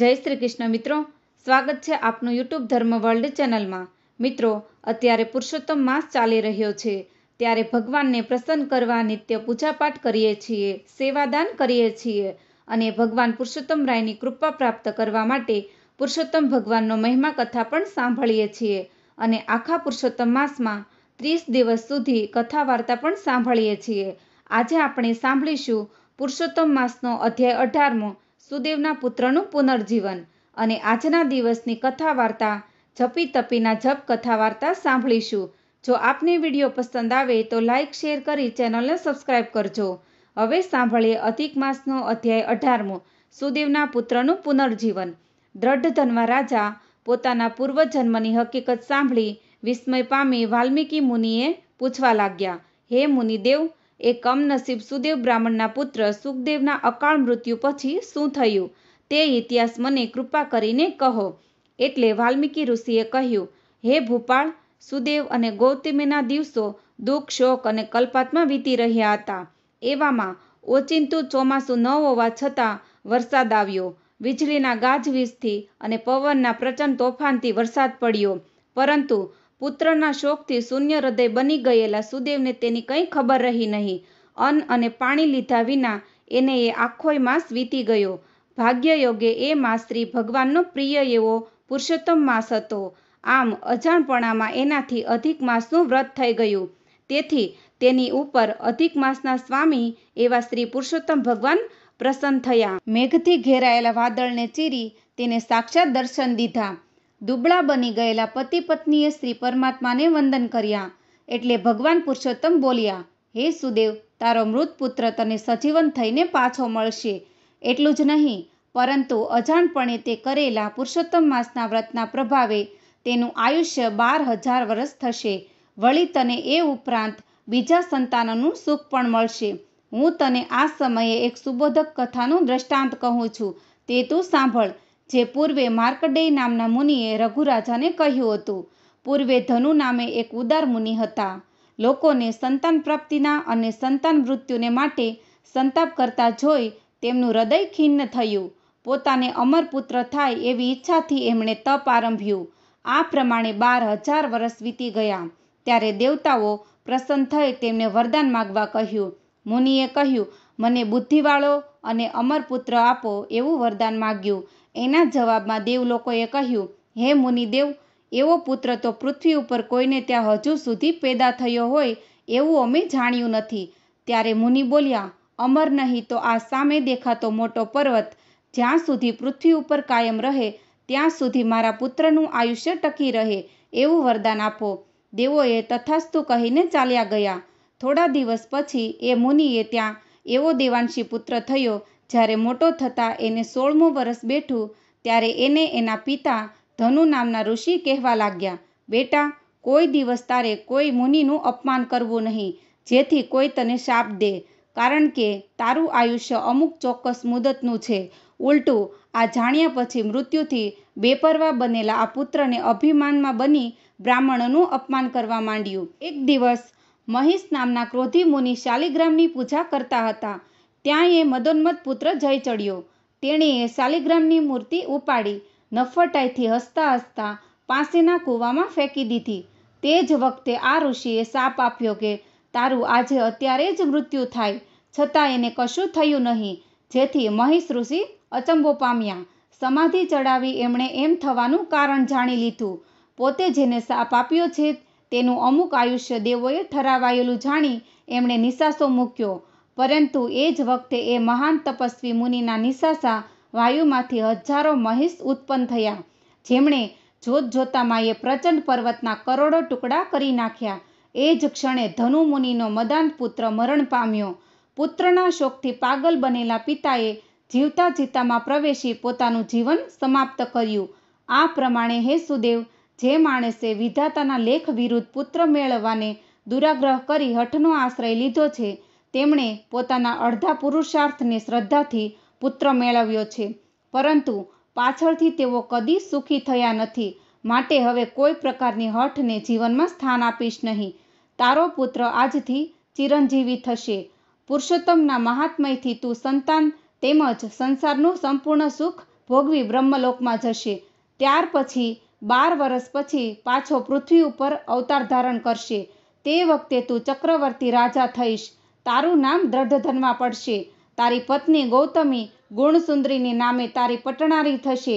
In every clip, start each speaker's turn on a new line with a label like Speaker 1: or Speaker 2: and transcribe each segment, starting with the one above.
Speaker 1: જય શ્રી કૃષ્ણ મિત્રો સ્વાગત છે આપનું યુટ્યુબ ધર્મ વર્લ્ડ ચેનલમાં મિત્રો અત્યારે પુરુષોત્તમ માસ ચાલી રહ્યો છે ત્યારે ભગવાનને પ્રસન્ન કરવા નિત્ય પૂજાપાઠ કરીએ છીએ સેવાદાન કરીએ છીએ અને ભગવાન પુરુષોત્તમ રાયની કૃપા પ્રાપ્ત કરવા માટે પુરુષોત્તમ ભગવાનનો મહિમા કથા પણ સાંભળીએ છીએ અને આખા પુરુષોત્તમ માસમાં ત્રીસ દિવસ સુધી કથા વાર્તા પણ સાંભળીએ છીએ આજે આપણે સાંભળીશું પુરુષોત્તમ માસનો અધ્યાય અઢારમો સુદેવના પુત્રનું પુનર્જીવન અને આજના દિવસની કથા વાર્તા જપી તપીના જપ કથા વાર્તા સાંભળીશું જો આપને વિડીયો પસંદ આવે તો લાઇક શેર કરી ચેનલને સબસ્ક્રાઇબ કરજો હવે સાંભળીએ અધિક માસનો અધ્યાય અઢારમો સુદેવના પુત્રનું પુનર્જીવન દ્રઢ ધનવા રાજા પોતાના પૂર્વજન્મની હકીકત સાંભળી વિસ્મય પામી વાલ્મીકી મુનિએ પૂછવા લાગ્યા હે મુનિદેવ એ કમનસીબ સુદેવ બ્રાહ્મણના પુત્ર સુખદેવના અકાળ મૃત્યુ પછી શું થયું તે ઇતિહાસ મને કૃપા કરીને કહો એટલે વાલ્મીકી ઋષિએ કહ્યું હે ભૂપાળ સુદેવ અને ગૌતમીના દિવસો દુઃખ શોક અને કલ્પાતમાં વીતી રહ્યા હતા એવામાં ઓચિંતું ચોમાસું ન હોવા છતાં વરસાદ આવ્યો વીજળીના ગાજવીજથી અને પવનના પ્રચંડ તોફાનથી વરસાદ પડ્યો પરંતુ પુત્રના શોકથી શૂન્ય હૃદય બની ગયેલા સુદેવને તેની કંઈ ખબર રહી નહીં અન્ન અને પાણી લીધા વિના એને એ આખોય માસ વીતી ગયો ભાગ્ય યોગે એ માસ શ્રી ભગવાનનો પ્રિય એવો પુરુષોત્તમ માસ હતો આમ અજાણપણામાં એનાથી અધિક માસનું વ્રત થઈ ગયું તેથી તેની ઉપર અધિક માસના સ્વામી એવા શ્રી પુરુષોત્તમ ભગવાન પ્રસન્ન થયા મેઘથી ઘેરાયેલા વાદળને ચીરી તેને સાક્ષાત દર્શન દીધા દુબળા બની ગયેલા પતિ પત્નીએ શ્રી પરમાત્માને વંદન કર્યા એટલે ભગવાન પુરુષોત્તમ બોલ્યા હે સુદેવ તારો મૃત પુત્ર તને સજીવન થઈને પાછો મળશે એટલું જ નહીં પરંતુ અજાણપણે તે કરેલા પુરુષોત્તમ માસના વ્રતના પ્રભાવે તેનું આયુષ્ય બાર હજાર વર્ષ થશે વળી તને એ ઉપરાંત બીજા સંતાનોનું સુખ પણ મળશે હું તને આ સમયે એક સુબોધક કથાનું દ્રષ્ટાંત કહું છું તે તું સાંભળ જે પૂર્વે માર્કડેય નામના મુનિએ રઘુરાજાને કહ્યું હતું પૂર્વે ધનુ નામે એક ઉદાર મુનિ હતા લોકોને સંતાન પ્રાપ્તિના અને સંતાન મૃત્યુને માટે સંતાપ કરતા જોઈ તેમનું હૃદય ખિન્ન થયું પોતાને અમર પુત્ર થાય એવી ઈચ્છાથી એમણે તપ આરંભ્યું આ પ્રમાણે બાર હજાર વર્ષ વીતી ગયા ત્યારે દેવતાઓ પ્રસન્ન થઈ તેમને વરદાન માગવા કહ્યું મુનિએ કહ્યું મને બુદ્ધિવાળો અને અમર પુત્ર આપો એવું વરદાન માગ્યું એના જવાબમાં દેવલોકોએ કહ્યું હે મુનિદેવ એવો પુત્ર તો પૃથ્વી ઉપર કોઈને ત્યાં હજુ સુધી પેદા થયો હોય એવું અમે જાણ્યું નથી ત્યારે મુનિ બોલ્યા અમર નહીં તો આ સામે દેખાતો મોટો પર્વત જ્યાં સુધી પૃથ્વી ઉપર કાયમ રહે ત્યાં સુધી મારા પુત્રનું આયુષ્ય ટકી રહે એવું વરદાન આપો દેવોએ તથાસ્તુ કહીને ચાલ્યા ગયા થોડા દિવસ પછી એ મુનિએ ત્યાં એવો દેવાંશી પુત્ર થયો જ્યારે મોટો થતાં એને સોળમું વરસ બેઠું ત્યારે એને એના પિતા ધનુ નામના ઋષિ કહેવા લાગ્યા બેટા કોઈ દિવસ તારે કોઈ મુનિનું અપમાન કરવું નહીં જેથી કોઈ તને શાપ દે કારણ કે તારું આયુષ્ય અમુક ચોક્કસ મુદતનું છે ઉલટું આ જાણ્યા પછી મૃત્યુથી બેપરવા બનેલા આ પુત્રને અભિમાનમાં બની બ્રાહ્મણનું અપમાન કરવા માંડ્યું એક દિવસ મહિષ નામના ક્રોધી મુનિ શાલિગ્રામની પૂજા કરતા હતા ત્યાં એ મદોન્મત્ત પુત્ર જય ચડ્યો તેણીએ શાલિગ્રામની મૂર્તિ ઉપાડી નફટાઈથી હસતા હસતા પાસેના કૂવામાં ફેંકી દીધી તે જ વખતે આ ઋષિએ સાપ આપ્યો કે તારું આજે અત્યારે જ મૃત્યુ થાય છતાં એને કશું થયું નહીં જેથી મહિષ ઋષિ અચંબો પામ્યા સમાધિ ચડાવી એમણે એમ થવાનું કારણ જાણી લીધું પોતે જેને સાપ આપ્યો છે તેનું અમુક આયુષ્ય દેવોએ ઠરાવાયેલું જાણી એમણે નિશાસો મૂક્યો પરંતુ એ જ વખતે એ મહાન તપસ્વી મુનિના નિશાસા વાયુમાંથી હજારો મહિષ ઉત્પન્ન થયા જેમણે જોતજોતામાં એ પ્રચંડ પર્વતના કરોડો ટુકડા કરી નાખ્યા એ જ ક્ષણે ધનુ મુનિનો મદાન પુત્ર મરણ પામ્યો પુત્રના શોકથી પાગલ બનેલા પિતાએ જીવતા જીતામાં પ્રવેશી પોતાનું જીવન સમાપ્ત કર્યું આ પ્રમાણે હે સુદેવ જે માણસે વિધાતાના લેખ વિરુદ્ધ પુત્ર મેળવવાને દુરાગ્રહ કરી હઠનો આશ્રય લીધો છે તેમણે પોતાના અડધા પુરુષાર્થને શ્રદ્ધાથી પુત્ર મેળવ્યો છે પરંતુ પાછળથી તેઓ કદી સુખી થયા નથી માટે હવે કોઈ પ્રકારની હઠને જીવનમાં સ્થાન આપીશ નહીં તારો પુત્ર આજથી ચિરંજીવી થશે પુરુષોત્તમના મહાત્મયથી તું સંતાન તેમજ સંસારનું સંપૂર્ણ સુખ ભોગવી બ્રહ્મલોકમાં જશે ત્યાર પછી બાર વર્ષ પછી પાછો પૃથ્વી ઉપર અવતાર ધારણ કરશે તે વખતે તું ચક્રવર્તી રાજા થઈશ તારું નામ દ્રઢધનમાં પડશે તારી પત્ની ગૌતમી ગુણસુંદરીની નામે તારી પટણારી થશે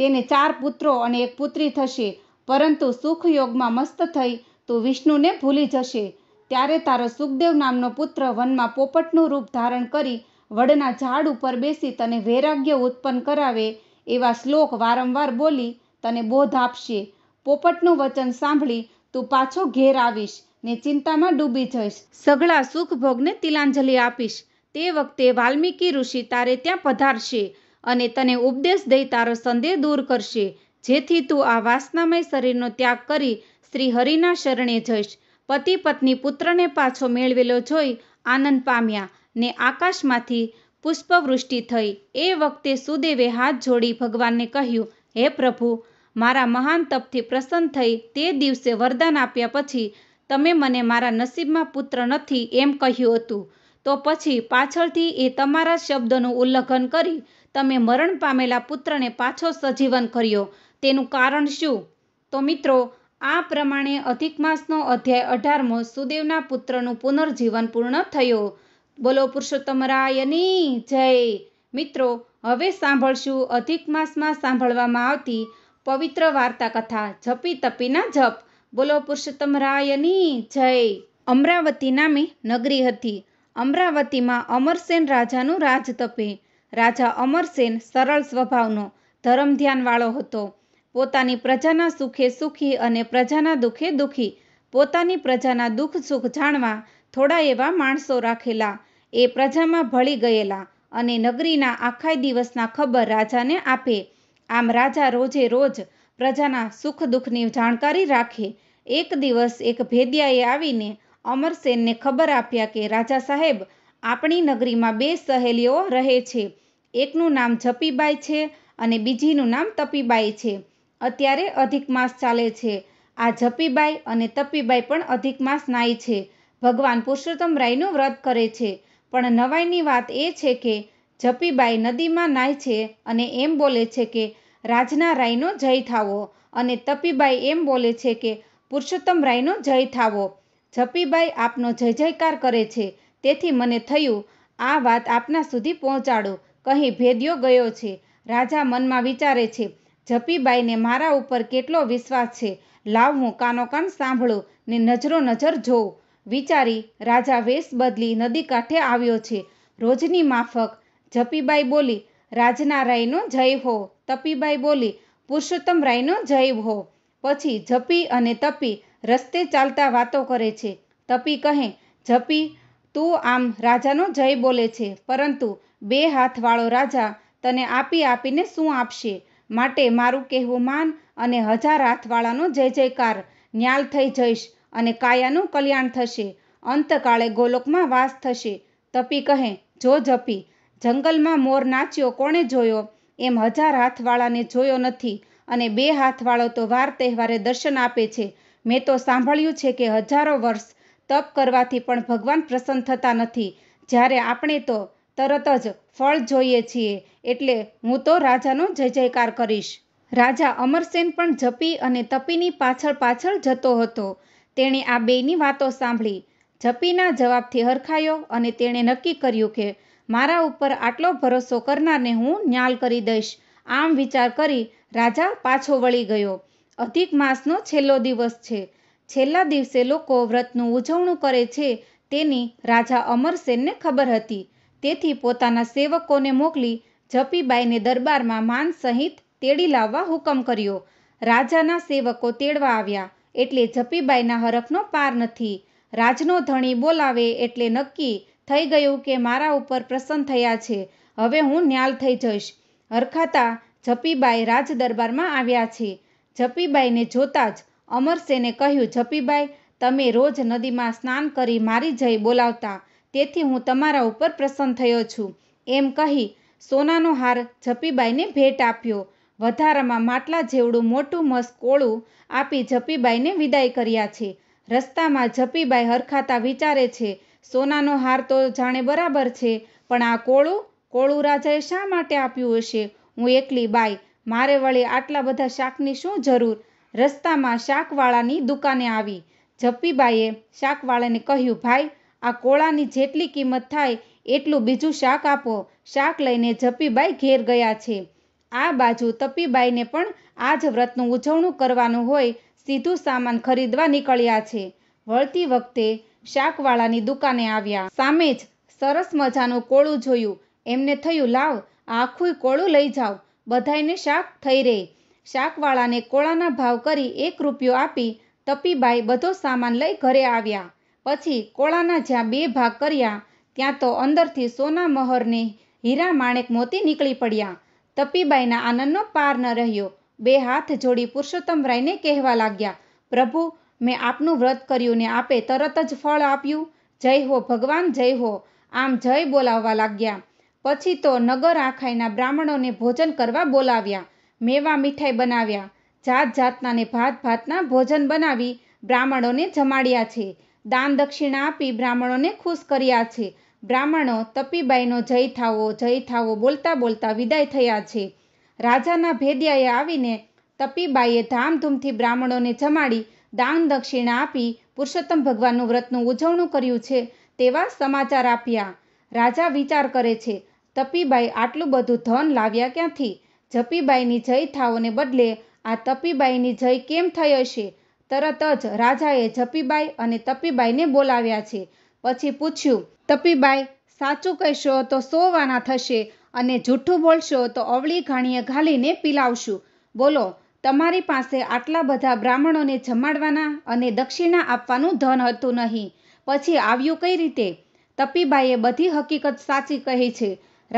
Speaker 1: તેને ચાર પુત્રો અને એક પુત્રી થશે પરંતુ સુખ યોગમાં મસ્ત થઈ તું વિષ્ણુને ભૂલી જશે ત્યારે તારો સુખદેવ નામનો પુત્ર વનમાં પોપટનું રૂપ ધારણ કરી વડના ઝાડ ઉપર બેસી તને વૈરાગ્ય ઉત્પન્ન કરાવે એવા શ્લોક વારંવાર બોલી તને બોધ આપશે પોપટનું વચન સાંભળી તું પાછો ઘેર આવીશ ને ચિંતામાં ડૂબી જઈશ સઘળા સુખ ભોગને તિલાંજલિ આપીશ તે વખતે વાલ્મીકી ઋષિ તારે ત્યાં પધારશે અને તને ઉપદેશ દઈ તારો સંદેહ દૂર કરશે જેથી તું આ વાસનામય શરીરનો ત્યાગ કરી શ્રી હરિના શરણે જઈશ પતિ પત્ની પુત્રને પાછો મેળવેલો જોઈ આનંદ પામ્યા ને આકાશમાંથી પુષ્પવૃષ્ટિ થઈ એ વખતે સુદેવે હાથ જોડી ભગવાનને કહ્યું હે પ્રભુ મારા મહાન તપથી પ્રસન્ન થઈ તે દિવસે વરદાન આપ્યા પછી તમે મને મારા નસીબમાં પુત્ર નથી એમ કહ્યું હતું તો પછી પાછળથી એ તમારા શબ્દનું ઉલ્લંઘન કરી તમે મરણ પામેલા પુત્રને પાછો સજીવન કર્યો તેનું કારણ શું તો મિત્રો આ પ્રમાણે અધિક માસનો અધ્યાય અઢારમો સુદેવના પુત્રનું પુનર્જીવન પૂર્ણ થયો બોલો પુરુષોત્તમ રાયની જય મિત્રો હવે સાંભળશું અધિક માસમાં સાંભળવામાં આવતી પવિત્ર વાર્તા કથા જપી તપીના જપ બોલો પુરુષોત્તમ રાયની જય અમરાવતી નામે નગરી હતી અમરાવતીમાં અમરસેન રાજાનું રાજ તપે રાજા અમરસેન સરળ સ્વભાવનો ધર્મ ધ્યાનવાળો હતો પોતાની પ્રજાના સુખે સુખી અને પ્રજાના દુઃખે દુઃખી પોતાની પ્રજાના દુઃખ સુખ જાણવા થોડા એવા માણસો રાખેલા એ પ્રજામાં ભળી ગયેલા અને નગરીના આખા દિવસના ખબર રાજાને આપે આમ રાજા રોજે રોજ પ્રજાના સુખ દુઃખની જાણકારી રાખે એક દિવસ એક ભેદિયાએ આવીને અમરસેનને ખબર આપ્યા કે રાજા સાહેબ આપણી નગરીમાં બે સહેલીઓ રહે છે એકનું નામ જપીબાઈ છે અને બીજીનું નામ તપીબાઈ છે અત્યારે અધિક માસ ચાલે છે આ જપીબાઈ અને તપીબાઈ પણ અધિક માસ નાય છે ભગવાન પુરુષોત્તમ રાયનું વ્રત કરે છે પણ નવાઈની વાત એ છે કે જપીબાઈ નદીમાં નાય છે અને એમ બોલે છે કે રાજના રાયનો જય થાવો અને તપીબાઈ એમ બોલે છે કે પુરુષોત્તમ રાયનો જય થાવો જપીબાઈ આપનો જય જયકાર કરે છે તેથી મને થયું આ વાત આપના સુધી પહોંચાડો કહી ભેદ્યો ગયો છે રાજા મનમાં વિચારે છે જપીબાઈને મારા ઉપર કેટલો વિશ્વાસ છે લાવ હું કાનો કાન સાંભળું ને નજરો નજર જોઉં વિચારી રાજા વેશ બદલી નદી કાંઠે આવ્યો છે રોજની માફક જપીબાઈ બોલી રાજના રાયનો જય હો તપીબાઈ બોલી પુરુષોત્તમ રાયનો જય હો પછી જપી અને તપી રસ્તે ચાલતા વાતો કરે છે તપી કહે જપી તું આમ રાજાનો જય બોલે છે પરંતુ બે હાથવાળો રાજા તને આપી આપીને શું આપશે માટે મારું કહેવું માન અને હજાર હાથવાળાનો જય જયકાર ન્યાલ થઈ જઈશ અને કાયાનું કલ્યાણ થશે અંતકાળે ગોલોકમાં વાસ થશે તપી કહે જો જપી જંગલમાં મોર નાચ્યો કોણે જોયો એમ હજાર હાથવાળાને જોયો નથી અને બે હાથવાળો તો વાર તહેવારે દર્શન આપે છે મેં તો સાંભળ્યું છે કે હજારો વર્ષ તપ કરવાથી પણ ભગવાન પ્રસન્ન થતા નથી જ્યારે આપણે તો તરત જ ફળ જોઈએ છીએ એટલે હું તો રાજાનો જય જયકાર કરીશ રાજા અમરસેન પણ જપી અને તપીની પાછળ પાછળ જતો હતો તેણે આ બેની વાતો સાંભળી જપીના જવાબથી હરખાયો અને તેણે નક્કી કર્યું કે મારા ઉપર આટલો ભરોસો કરનારને હું ન્યાલ કરી દઈશ આમ વિચાર કરી રાજા પાછો વળી ગયો અધિક માસનો છેલ્લો દિવસ છે છેલ્લા દિવસે લોકો વ્રતનું ઉજવણું કરે છે તેની રાજા અમરસેનને ખબર હતી તેથી પોતાના સેવકોને મોકલી જપીબાઈને દરબારમાં માન સહિત તેડી લાવવા હુકમ કર્યો રાજાના સેવકો તેડવા આવ્યા એટલે જપીબાઈના હરખનો પાર નથી રાજનો ધણી બોલાવે એટલે નક્કી થઈ ગયું કે મારા ઉપર પ્રસન્ન થયા છે હવે હું ન્યાલ થઈ જઈશ હરખાતા જપીબાઈ રાજદરબારમાં આવ્યા છે જપીબાઈને જોતા જ અમરસેને કહ્યું જપીબાઈ તમે રોજ નદીમાં સ્નાન કરી મારી જઈ બોલાવતા તેથી હું તમારા ઉપર પ્રસન્ન થયો છું એમ કહી સોનાનો હાર જપીબાઈને ભેટ આપ્યો વધારામાં માટલા જેવડું મોટું મસ કોળું આપી જપીબાઈને વિદાય કર્યા છે રસ્તામાં જપીબાઈ હરખાતા વિચારે છે સોનાનો હાર તો જાણે બરાબર છે પણ આ કોળું કોળું રાજાએ શા માટે આપ્યું હશે હું એકલી બાઈ મારે વળી આટલા બધા શાકની શું જરૂર રસ્તામાં શાકવાળાની દુકાને આવી જપ્પીબાઈએ શાકવાળાને કહ્યું ભાઈ આ કોળાની જેટલી કિંમત થાય એટલું બીજું શાક આપો શાક લઈને જપ્પીબાઈ ઘેર ગયા છે આ બાજુ તપીબાઈને પણ આ જ વ્રતનું ઉજવણું કરવાનું હોય સીધું સામાન ખરીદવા નીકળ્યા છે વળતી વખતે શાકવાળાની દુકાને આવ્યા સામે જ સરસ મજાનું કોળું જોયું એમને થયું લાવ આખું કોળું લઈ જાવ બધાયને શાક થઈ રહે શાકવાળાને કોળાના ભાવ કરી એક રૂપિયો આપી તપીબાઈ બધો સામાન લઈ ઘરે આવ્યા પછી કોળાના જ્યાં બે ભાગ કર્યા ત્યાં તો અંદરથી સોના મહોરને હીરા માણેક મોતી નીકળી પડ્યા તપીબાઈના આનંદનો પાર ન રહ્યો બે હાથ જોડી પુરુષોત્તમ રાયને કહેવા લાગ્યા પ્રભુ મેં આપનું વ્રત કર્યું ને આપે તરત જ ફળ આપ્યું જય હો ભગવાન જય હો આમ જય બોલાવવા લાગ્યા પછી તો નગર આખાઈના બ્રાહ્મણોને ભોજન કરવા બોલાવ્યા મેવા મીઠાઈ બનાવ્યા જાત જાતનાને ભાત ભાતના ભોજન બનાવી બ્રાહ્મણોને જમાડ્યા છે દાન દક્ષિણા આપી બ્રાહ્મણોને ખુશ કર્યા છે બ્રાહ્મણો તપીબાઈનો જય થાવો જય થાવો બોલતા બોલતા વિદાય થયા છે રાજાના ભેદિયાએ આવીને તપીબાઈએ ધામધૂમથી બ્રાહ્મણોને જમાડી દાન દક્ષિણા આપી પુરુષોત્તમ ભગવાનનું વ્રતનું ઉજવણું કર્યું છે તેવા સમાચાર આપ્યા રાજા વિચાર કરે છે તપીબાઈ આટલું બધું ધન લાવ્યા ક્યાંથી જપીબાઈની જય થાઓને બદલે આ તપીબાઈની જય કેમ થઈ હશે તરત જ રાજાએ જપીબાઈ અને તપીબાઈને બોલાવ્યા છે પછી પૂછ્યું તપીબાઈ સાચું કહેશો તો સોવાના થશે અને જૂઠું બોલશો તો અવળી ઘાણીએ ઘાલીને પીલાવશું બોલો તમારી પાસે આટલા બધા બ્રાહ્મણોને જમાડવાના અને દક્ષિણા આપવાનું ધન હતું નહીં પછી આવ્યું કઈ રીતે તપીબાઈએ બધી હકીકત સાચી કહી છે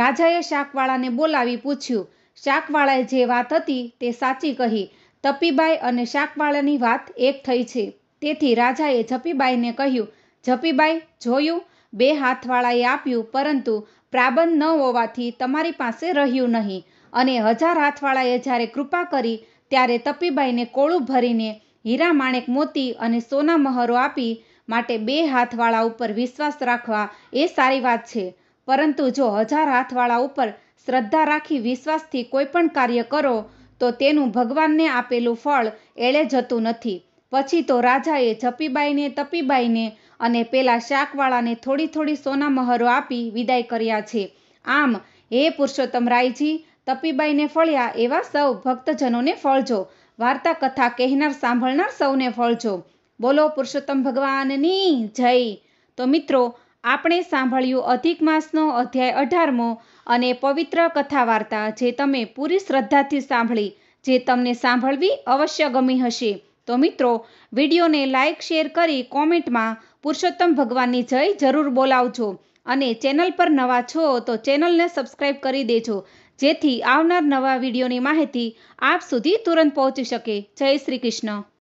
Speaker 1: રાજાએ શાકવાળાને બોલાવી પૂછ્યું શાકવાળાએ જે વાત હતી તે સાચી કહી તપીબાઈ અને શાકવાળાની વાત એક થઈ છે તેથી રાજાએ જપીબાઈને કહ્યું જપીબાઈ જોયું બે હાથવાળાએ આપ્યું પરંતુ પ્રાબંધ ન હોવાથી તમારી પાસે રહ્યું નહીં અને હજાર હાથવાળાએ જ્યારે કૃપા કરી ત્યારે તપીબાઈને કોળું ભરીને હીરા માણેક મોતી અને સોના મહરો આપી માટે બે હાથવાળા ઉપર વિશ્વાસ રાખવા એ સારી વાત છે પરંતુ જો હજાર હાથવાળા ઉપર શ્રદ્ધા રાખી વિશ્વાસથી કોઈપણ કાર્ય કરો તો તેનું ભગવાનને આપેલું ફળ એળે જતું નથી પછી તો રાજાએ જપીબાઈને તપીબાઈને અને પેલા શાકવાળાને થોડી થોડી સોના મહરો આપી વિદાય કર્યા છે આમ હે પુરુષોત્તમ રાયજી તપીબાઈને ફળ્યા એવા સૌ ભક્તજનોને ફળજો વાર્તા કથા કહેનાર સાંભળનાર સૌને ફળજો બોલો પુરુષોત્તમ ભગવાનની જય તો મિત્રો આપણે સાંભળ્યું અધિક માસનો અધ્યાય અઢારમો અને પવિત્ર કથા વાર્તા જે તમે પૂરી શ્રદ્ધાથી સાંભળી જે તમને સાંભળવી અવશ્ય ગમી હશે તો મિત્રો વિડીયોને લાઇક શેર કરી કોમેન્ટમાં પુરુષોત્તમ ભગવાનની જય જરૂર બોલાવજો અને ચેનલ પર નવા છો તો ચેનલને સબસ્ક્રાઈબ કરી દેજો જેથી આવનાર નવા વિડીયોની માહિતી આપ સુધી તુરંત પહોંચી શકે જય શ્રી કૃષ્ણ